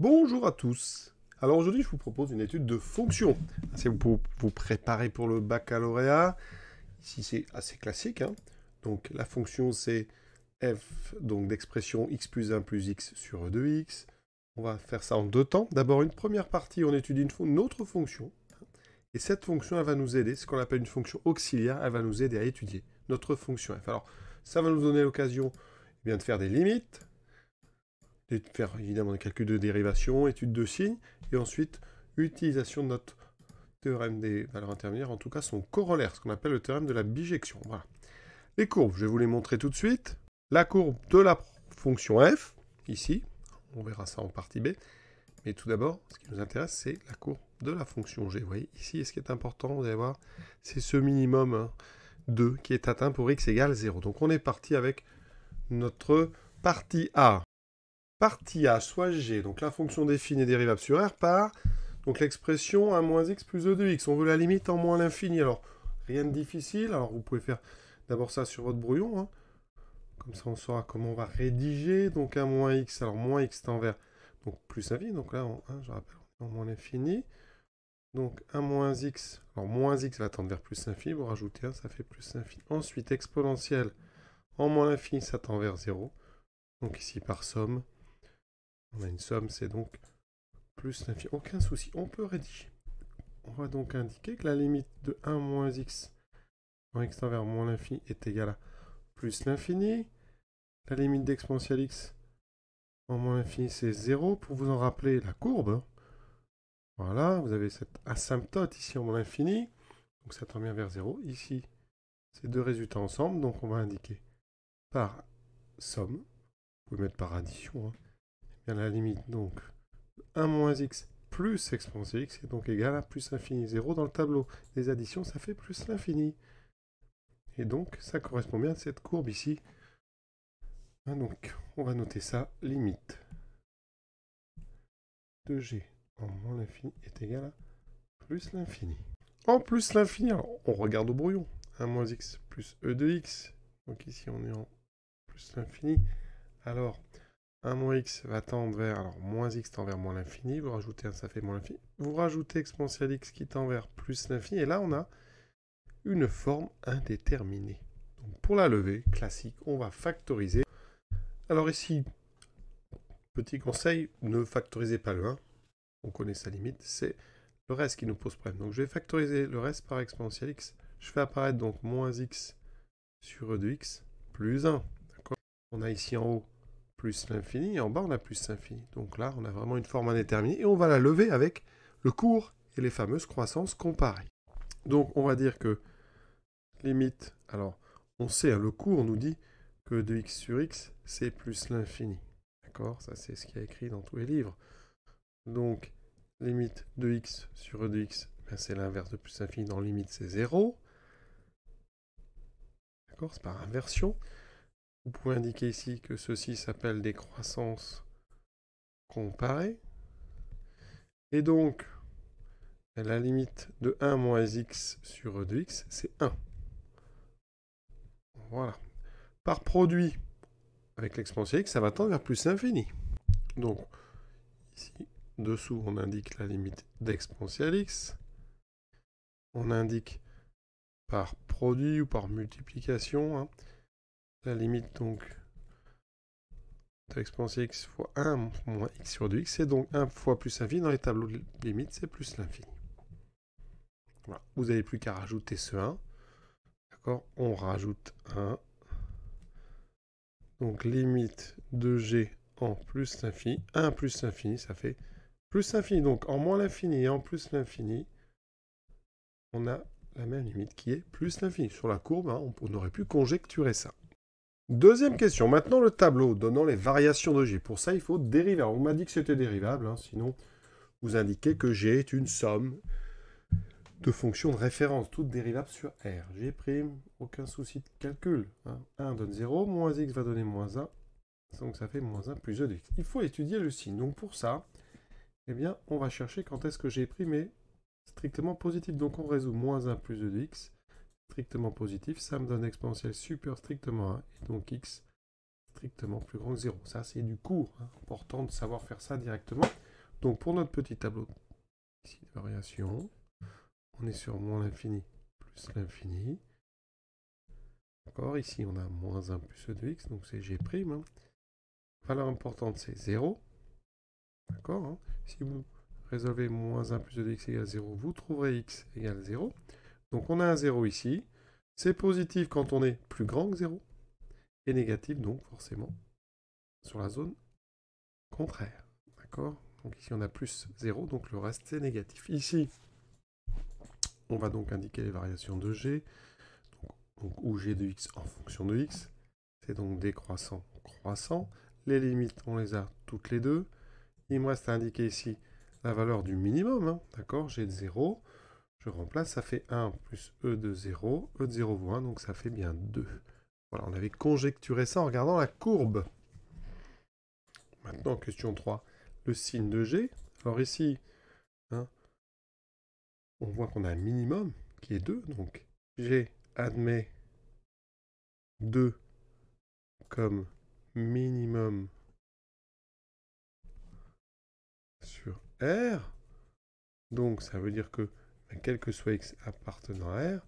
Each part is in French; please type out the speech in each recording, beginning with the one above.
Bonjour à tous. Alors aujourd'hui, je vous propose une étude de fonction. C'est pour vous préparer pour le baccalauréat. Ici, c'est assez classique. Hein. Donc la fonction, c'est f donc d'expression x plus 1 plus x sur 2x. On va faire ça en deux temps. D'abord, une première partie, on étudie une, autre fonction. Et cette fonction, elle va nous aider, ce qu'on appelle une fonction auxiliaire, elle va nous aider à étudier notre fonction f. Alors, ça va nous donner l'occasion eh de faire des limites, de faire évidemment des calculs de dérivation, études de signes, et ensuite utilisation de notre théorème des valeurs intermédiaires, en tout cas son corollaire, ce qu'on appelle le théorème de la bijection. Les courbes, je vais vous les montrer tout de suite. La courbe de la fonction f, ici, on verra ça en partie b, mais tout d'abord, ce qui nous intéresse, c'est la courbe de la fonction g. Vous voyez, ici, ce qui est important, vous allez voir, c'est ce minimum 2 hein, qui est atteint pour x égale 0. Donc on est parti avec notre partie A partie A soit G, donc la fonction définie et dérivable sur R par donc l'expression 1 moins x plus e de x. On veut la limite en moins l'infini. Alors, rien de difficile. Alors, vous pouvez faire d'abord ça sur votre brouillon. Hein. Comme ça, on saura comment on va rédiger. Donc, 1 moins x. Alors, moins x tend vers donc, plus infini. Donc là, hein, je rappelle, en moins l'infini. Donc, 1 moins x. Alors, moins x va tendre vers plus l'infini, Vous rajoutez 1, ça fait plus l'infini. Ensuite, exponentielle en moins l'infini, ça tend vers 0. Donc ici, par somme, on a une somme, c'est donc plus l'infini. Aucun souci, on peut rédiger. On va donc indiquer que la limite de 1 moins x en x vers moins l'infini est égale à plus l'infini. La limite d'exponentielle x en moins l'infini, c'est 0. Pour vous en rappeler la courbe, voilà, vous avez cette asymptote ici en moins l'infini. Donc ça tend bien vers 0. Ici, ces deux résultats ensemble. Donc on va indiquer par somme. Vous pouvez mettre par addition. Hein la limite donc 1 moins x plus exponentielle x est donc égal à plus l'infini 0 dans le tableau des additions, ça fait plus l'infini. Et donc, ça correspond bien à cette courbe ici. Ah, donc, on va noter ça, limite. de g en moins l'infini est égal à plus l'infini. En plus l'infini, on regarde au brouillon. 1 moins x plus e de x. Donc ici, on est en plus l'infini. Alors, 1 moins x va tendre vers, alors moins x tend vers moins l'infini, vous rajoutez 1, ça fait moins l'infini. Vous rajoutez exponentielle x qui tend vers plus l'infini, et là on a une forme indéterminée. Donc pour la levée classique, on va factoriser. Alors ici, petit conseil, ne factorisez pas le 1, on connaît sa limite, c'est le reste qui nous pose problème. Donc je vais factoriser le reste par exponentielle x, je fais apparaître donc moins x sur e de x plus 1. On a ici en haut plus l'infini, et en bas on a plus l'infini. Donc là, on a vraiment une forme indéterminée, et on va la lever avec le cours et les fameuses croissances comparées. Donc on va dire que limite, alors on sait, hein, le cours nous dit que 2 x sur x, c'est plus l'infini. D'accord Ça c'est ce qu'il est a écrit dans tous les livres. Donc limite de x sur e x, ben, c'est l'inverse de plus l'infini, dans limite c'est 0. D'accord C'est par inversion. Vous pouvez indiquer ici que ceci s'appelle des croissances comparées. Et donc, la limite de 1 moins x sur e de x, c'est 1. Voilà. Par produit, avec l'expansion x, ça va tendre vers plus infini. Donc, ici, dessous, on indique la limite d'exponentielle x. On indique par produit ou par multiplication. Hein. La limite donc de l'exponence x fois 1 moins x sur 2x, c'est donc 1 fois plus l'infini. Dans les tableaux de limite, c'est plus l'infini. Vous n'avez plus qu'à rajouter ce 1. D'accord On rajoute 1. Donc limite de g en plus l'infini. 1 plus l'infini, ça fait plus l'infini. Donc en moins l'infini et en plus l'infini, on a la même limite qui est plus l'infini. Sur la courbe, hein, on aurait pu conjecturer ça. Deuxième question, maintenant le tableau donnant les variations de G. Pour ça, il faut dériver. On m'a dit que c'était dérivable, hein. sinon vous indiquez que G est une somme de fonctions de référence, toutes dérivables sur R. G', aucun souci de calcul. 1 hein. donne 0, moins x va donner moins 1, donc ça fait moins 1 plus e de x. Il faut étudier le signe. Donc pour ça, eh bien, on va chercher quand est-ce que G' est strictement positif. Donc on résout moins 1 plus e de x strictement positif, ça me donne exponentielle super strictement 1, et donc x strictement plus grand que 0. Ça, c'est du cours, hein, important de savoir faire ça directement. Donc pour notre petit tableau ici de variation, on est sur moins l'infini plus l'infini. D'accord, ici on a moins 1 plus de x, donc c'est g'. prime, hein. Valeur importante, c'est 0. D'accord hein. Si vous résolvez moins 1 plus 2 de x égale 0, vous trouverez x égale 0. Donc on a un 0 ici. C'est positif quand on est plus grand que 0. Et négatif donc forcément sur la zone contraire. D'accord Donc ici on a plus 0, donc le reste c'est négatif. Ici, on va donc indiquer les variations de g, donc, ou g de x en fonction de x. C'est donc décroissant, croissant. Les limites, on les a toutes les deux. Il me reste à indiquer ici la valeur du minimum, hein, d'accord g de 0. Je remplace, ça fait 1 plus E de 0, E de 0 vaut 1, donc ça fait bien 2. Voilà, on avait conjecturé ça en regardant la courbe. Maintenant, question 3, le signe de G. Alors ici, hein, on voit qu'on a un minimum qui est 2, donc G admet 2 comme minimum sur R. Donc ça veut dire que quel que soit x appartenant à R,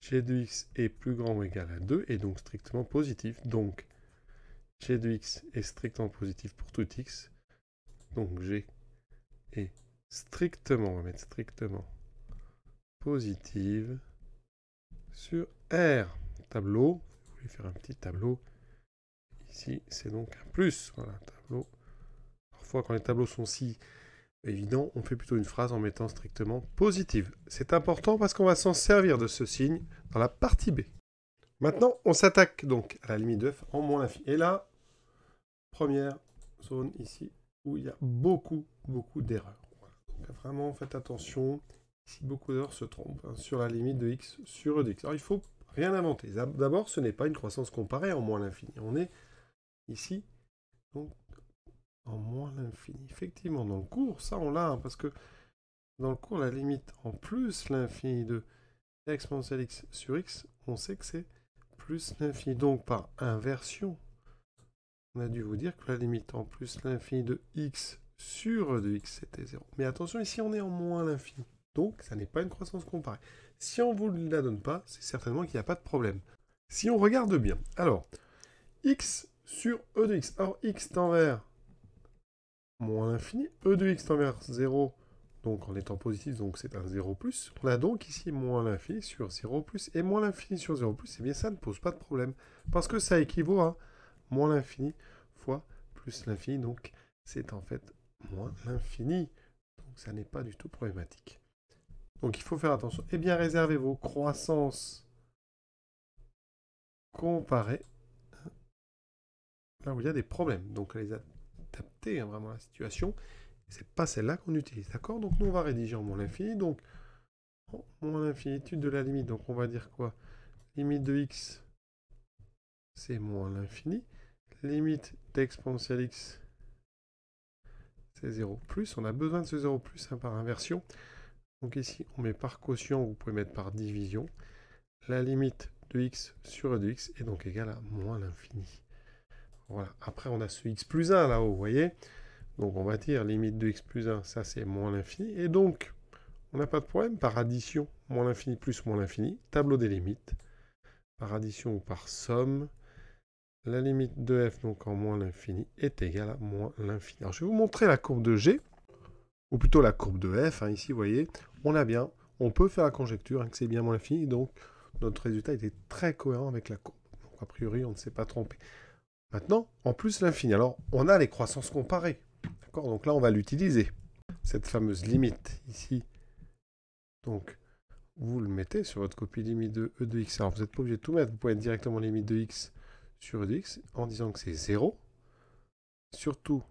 g de x est plus grand ou égal à 2 et donc strictement positif. Donc, g de x est strictement positif pour tout x. Donc, g est strictement, on va mettre strictement, positive sur R. Tableau, je vais faire un petit tableau. Ici, c'est donc un plus. Voilà, tableau. Parfois, quand les tableaux sont si Évidemment, on fait plutôt une phrase en mettant strictement positive. C'est important parce qu'on va s'en servir de ce signe dans la partie B. Maintenant, on s'attaque donc à la limite de f en moins l'infini. Et là, première zone ici où il y a beaucoup, beaucoup d'erreurs. Vraiment, faites attention. si beaucoup d'erreurs se trompent hein, sur la limite de x sur e de x. Alors, il faut rien inventer. D'abord, ce n'est pas une croissance comparée en moins l'infini. On est ici donc en moins l'infini. Effectivement, dans le cours, ça on l'a, hein, parce que dans le cours, la limite en plus l'infini de exponentielle x sur x, on sait que c'est plus l'infini. Donc par inversion, on a dû vous dire que la limite en plus l'infini de x sur e de x, c'était 0. Mais attention, ici on est en moins l'infini. Donc ça n'est pas une croissance comparée. Si on ne vous la donne pas, c'est certainement qu'il n'y a pas de problème. Si on regarde bien, alors, x sur e de x. Alors, x tend vers moins l'infini. E de x tend vers 0, donc en étant positif, donc c'est un 0 plus. On a donc ici moins l'infini sur 0 plus. Et moins l'infini sur 0 plus, et eh bien ça ne pose pas de problème. Parce que ça équivaut à moins l'infini fois plus l'infini. Donc c'est en fait moins l'infini. Donc ça n'est pas du tout problématique. Donc il faut faire attention. et eh bien réservez vos croissances comparées là où il y a des problèmes. Donc les adapté hein, vraiment la situation. C'est pas celle-là qu'on utilise, d'accord Donc nous, on va rédiger en moins l'infini. Donc, moins l'infinitude de la limite. Donc on va dire quoi Limite de x, c'est moins l'infini. Limite d'exponentielle x, c'est 0 plus. On a besoin de ce 0 plus hein, par inversion. Donc ici, on met par quotient, vous pouvez mettre par division. La limite de x sur e de x est donc égale à moins l'infini. Après, on a ce x plus 1 là-haut, vous voyez Donc, on va dire limite de x plus 1, ça c'est moins l'infini. Et donc, on n'a pas de problème par addition, moins l'infini plus moins l'infini, tableau des limites, par addition ou par somme. La limite de f, donc en moins l'infini, est égale à moins l'infini. Alors, je vais vous montrer la courbe de g, ou plutôt la courbe de f. Hein, ici, vous voyez, on a bien, on peut faire la conjecture hein, que c'est bien moins l'infini. Donc, notre résultat était très cohérent avec la courbe. Donc, a priori, on ne s'est pas trompé. Maintenant, en plus l'infini. Alors, on a les croissances comparées. D'accord Donc là, on va l'utiliser. Cette fameuse limite ici. Donc, vous le mettez sur votre copie limite de e de x. Alors, vous n'êtes pas obligé de tout mettre. Vous pouvez être directement limite de x sur e de x en disant que c'est 0. Surtout,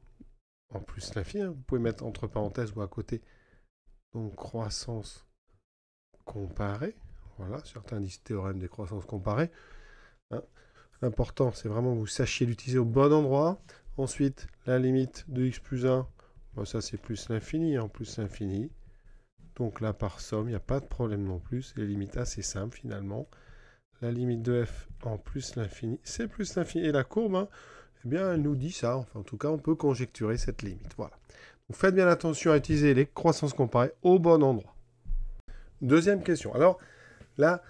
en plus l'infini, hein. vous pouvez mettre entre parenthèses ou à côté. Donc, croissance comparée. Voilà, certains disent théorème des croissances comparées. Hein. L'important, c'est vraiment que vous sachiez l'utiliser au bon endroit. Ensuite, la limite de x plus 1, bah, ça c'est plus l'infini, en hein, plus l'infini. Donc là, par somme, il n'y a pas de problème non plus. Les limites assez simple, finalement. La limite de f en plus l'infini, c'est plus l'infini. Et la courbe, hein, eh bien, elle nous dit ça. en tout cas, on peut conjecturer cette limite. Voilà. faites bien attention à utiliser les croissances comparées au bon endroit. Deuxième question. Alors là,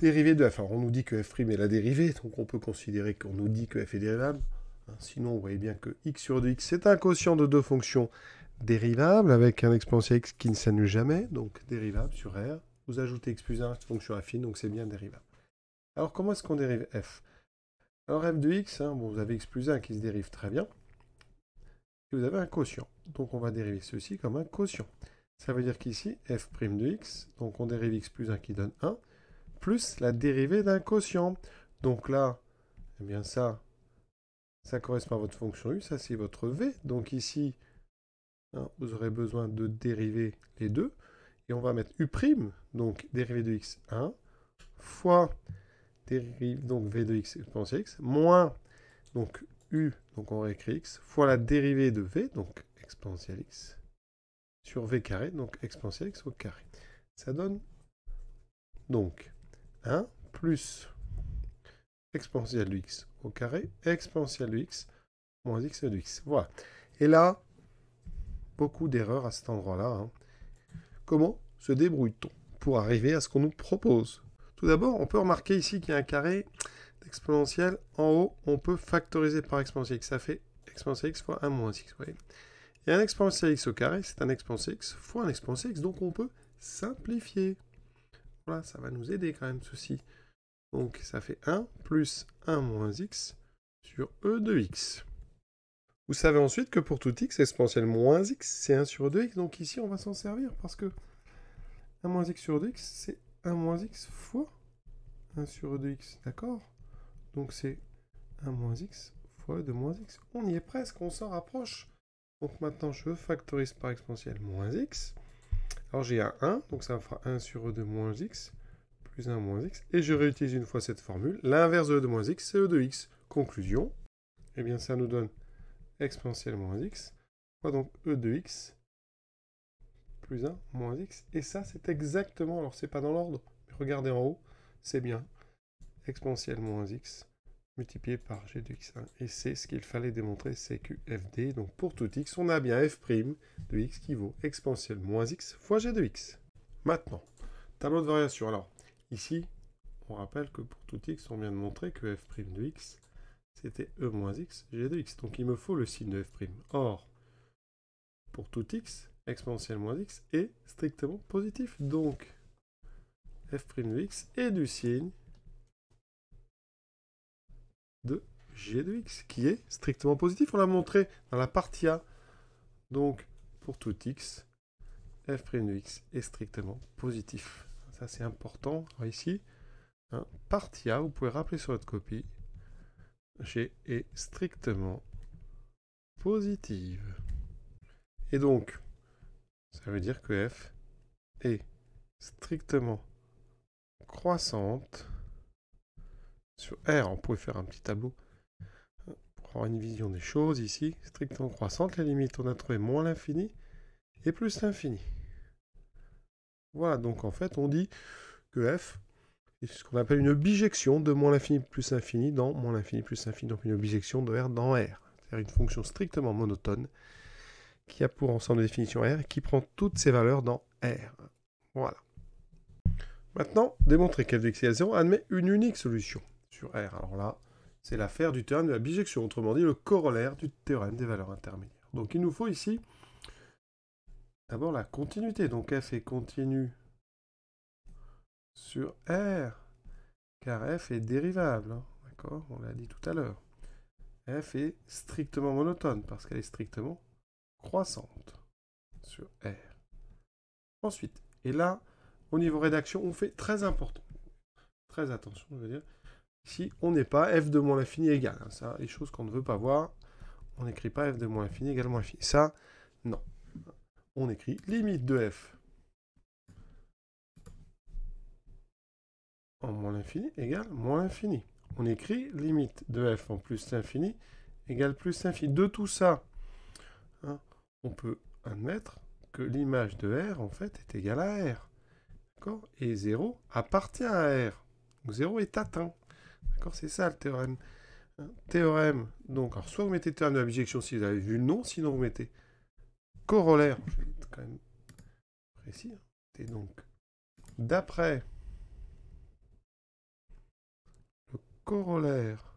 Dérivée de f. on nous dit que f' est la dérivée, donc on peut considérer qu'on nous dit que f est dérivable. Hein, sinon, vous voyez bien que x sur 2x, c'est un quotient de deux fonctions dérivables avec un exponentiel x qui ne s'annule jamais, donc dérivable sur R. Vous ajoutez x plus 1, fonction affine, donc c'est bien dérivable. Alors comment est-ce qu'on dérive f Alors f de x, hein, vous avez x plus 1 qui se dérive très bien, et vous avez un quotient. Donc on va dériver ceci comme un quotient. Ça veut dire qu'ici, f' prime de x, donc on dérive x plus 1 qui donne 1, plus la dérivée d'un quotient. Donc là, eh bien ça, ça correspond à votre fonction u, ça c'est votre v. Donc ici, hein, vous aurez besoin de dériver les deux. Et on va mettre u', donc dérivée de x, 1, fois dérivée, donc v de x exponentielle x, moins donc u, donc on réécrit x, fois la dérivée de v, donc exponentielle x, sur v carré, donc exponentielle x au carré. Ça donne donc 1 plus exponentielle de x au carré, exponentielle de x moins x de x. Voilà. Et là, beaucoup d'erreurs à cet endroit-là. Hein. Comment se débrouille-t-on pour arriver à ce qu'on nous propose Tout d'abord, on peut remarquer ici qu'il y a un carré d'exponentielle. En haut, on peut factoriser par exponentielle x. Ça fait exponentielle x fois 1 moins x. Et un exponentielle x au carré, c'est un exponentielle x fois un exponentielle x. Donc on peut simplifier ça va nous aider quand même ceci. Donc ça fait 1 plus 1 moins x sur e de x. Vous savez ensuite que pour tout x, exponentiel moins x, c'est 1 sur e de x Donc ici, on va s'en servir parce que 1 moins x sur 2x, c'est 1 moins x fois 1 sur e de x d'accord Donc c'est 1 moins x fois e 2 moins x. On y est presque, on s'en rapproche. Donc maintenant, je factorise par exponentiel moins x. Alors j'ai un 1, donc ça me fera 1 sur e de moins x, plus 1 moins x, et je réutilise une fois cette formule. L'inverse de e de moins x, c'est e de x. Conclusion, et eh bien ça nous donne exponentielle moins x, fois donc e de x, plus 1, moins x, et ça c'est exactement, alors c'est pas dans l'ordre, mais regardez en haut, c'est bien, exponentielle moins x, multiplié par g de x1. Et c'est ce qu'il fallait démontrer, c'est que fd, donc pour tout x, on a bien f' de x qui vaut exponentielle moins x fois g de x. Maintenant, tableau de variation. Alors, ici, on rappelle que pour tout x, on vient de montrer que f' de x, c'était e moins x, g de x. Donc il me faut le signe de f'. Or, pour tout x, exponentielle moins x est strictement positif. Donc, f' de x est du signe de g de x, qui est strictement positif. On l'a montré dans la partie A. Donc, pour tout x, f' de x est strictement positif. Ça, c'est important. ici, hein, partie A, vous pouvez rappeler sur votre copie, g est strictement positive. Et donc, ça veut dire que f est strictement croissante sur R, on pourrait faire un petit tableau euh, pour avoir une vision des choses ici, strictement croissante, la limite on a trouvé moins l'infini et plus l'infini. Voilà, donc en fait on dit que f est ce qu'on appelle une bijection de moins l'infini plus l'infini dans moins l'infini plus l'infini, donc une bijection de R dans R, c'est-à-dire une fonction strictement monotone qui a pour ensemble de définition R, qui prend toutes ses valeurs dans R. Voilà. Maintenant, démontrer qu'f de x 0 admet une unique solution sur R. Alors là, c'est l'affaire du théorème de la bijection, autrement dit le corollaire du théorème des valeurs intermédiaires. Donc il nous faut ici d'abord la continuité. Donc f est continue sur R, car f est dérivable. Hein. D'accord On l'a dit tout à l'heure. f est strictement monotone, parce qu'elle est strictement croissante sur R. Ensuite, et là, au niveau rédaction, on fait très important. Très attention, je veux dire si on n'est pas f de moins l'infini égale. Hein, ça, les choses qu'on ne veut pas voir, on n'écrit pas f de moins l'infini égale moins l'infini. Ça, non. On écrit limite de f en moins l'infini égale moins l'infini. On écrit limite de f en plus l'infini égale plus l'infini. De tout ça, hein, on peut admettre que l'image de R, en fait, est égale à R. D'accord Et 0 appartient à R. 0 est atteint. D'accord C'est ça le théorème. Euh, théorème, donc, alors soit vous mettez le théorème de l'abjection si vous avez vu le nom, sinon vous mettez corollaire. Je vais être quand même précis. Hein. Et donc, d'après le corollaire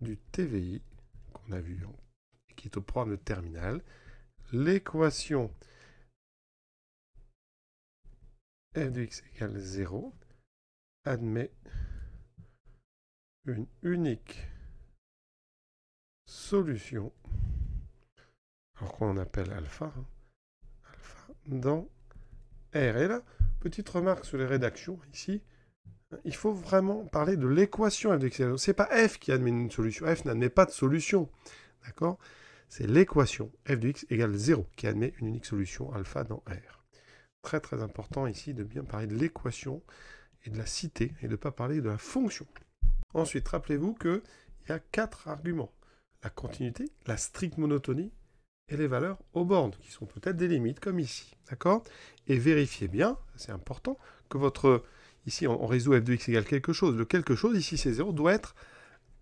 du TVI, qu'on a vu, et qui est au programme de terminal, l'équation f de x égale 0 admet une unique solution, alors qu'on appelle alpha, hein, alpha dans R. Et là, petite remarque sur les rédactions ici, il faut vraiment parler de l'équation f Ce C'est pas f qui admet une solution, f n'admet pas de solution, d'accord C'est l'équation f de x égale 0 qui admet une unique solution alpha dans R. Très très important ici de bien parler de l'équation et de la citer et de ne pas parler de la fonction. Ensuite, rappelez-vous qu'il y a quatre arguments. La continuité, la stricte monotonie et les valeurs aux bornes, qui sont peut-être des limites, comme ici. D'accord Et vérifiez bien, c'est important, que votre... Ici, on, résout f de x égale quelque chose. Le quelque chose, ici c'est 0, doit être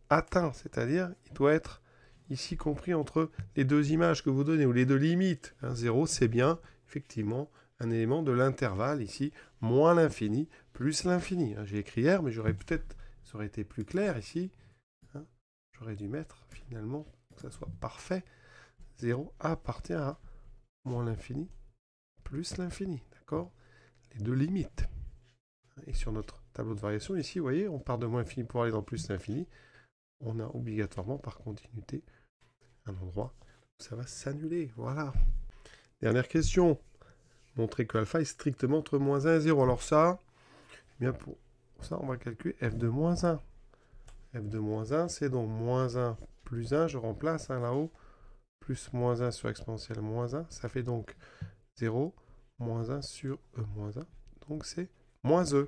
atteint, c'est-à-dire il doit être ici compris entre les deux images que vous donnez, ou les deux limites. 0, c'est bien, effectivement, un élément de l'intervalle ici, moins l'infini, plus l'infini. J'ai écrit hier, mais j'aurais peut-être ça aurait été plus clair ici. Hein. J'aurais dû mettre finalement que ça soit parfait. 0 appartient à moins l'infini plus l'infini. D'accord Les deux limites. Et sur notre tableau de variation, ici, vous voyez, on part de moins l'infini pour aller dans plus l'infini. On a obligatoirement, par continuité, un endroit où ça va s'annuler. Voilà. Dernière question. Montrer que alpha est strictement entre moins 1 et 0. Alors ça, eh bien pour ça, on va calculer f de moins 1. f de moins 1, c'est donc moins 1 plus 1, je remplace hein, là-haut, plus moins 1 sur exponentielle moins 1, ça fait donc 0, moins 1 sur e moins 1, donc c'est moins e.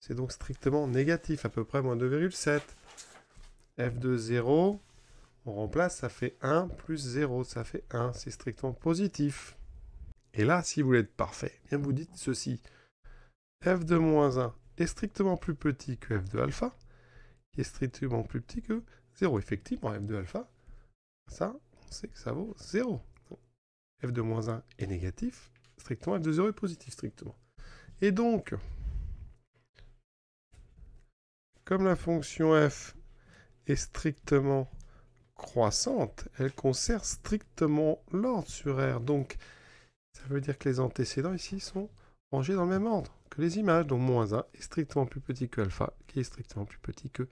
C'est donc strictement négatif, à peu près moins 2,7. f de 0, on remplace, ça fait 1 plus 0, ça fait 1, c'est strictement positif. Et là, si vous voulez être parfait, eh bien vous dites ceci. f de moins 1 est strictement plus petit que f de alpha, qui est strictement plus petit que 0. Effectivement, f de alpha, ça, on sait que ça vaut 0. f de moins 1 est négatif, strictement, f de 0 est positif, strictement. Et donc, comme la fonction f est strictement croissante, elle conserve strictement l'ordre sur R. Donc, ça veut dire que les antécédents ici sont dans le même ordre que les images. Donc moins 1 est strictement plus petit que alpha, qui est strictement plus petit que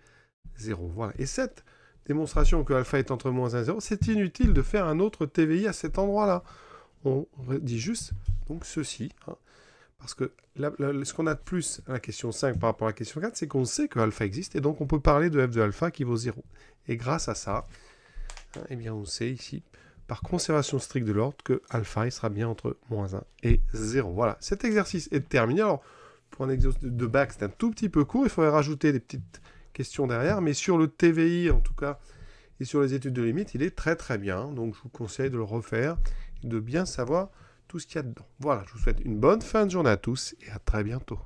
0. Voilà. Et cette démonstration que alpha est entre moins 1 et 0, c'est inutile de faire un autre TVI à cet endroit-là. On dit juste donc ceci. Hein. parce que ce qu'on a de plus à la question 5 par rapport à la question 4, c'est qu'on sait que alpha existe et donc on peut parler de f de alpha qui vaut 0. Et grâce à ça, hein, eh bien on sait ici par conservation stricte de l'ordre que alpha il sera bien entre moins 1 et 0. Voilà, cet exercice est terminé. Alors, pour un exercice de bac, c'est un tout petit peu court. Il faudrait rajouter des petites questions derrière. Mais sur le TVI, en tout cas, et sur les études de limite, il est très très bien. Donc, je vous conseille de le refaire et de bien savoir tout ce qu'il y a dedans. Voilà, je vous souhaite une bonne fin de journée à tous et à très bientôt.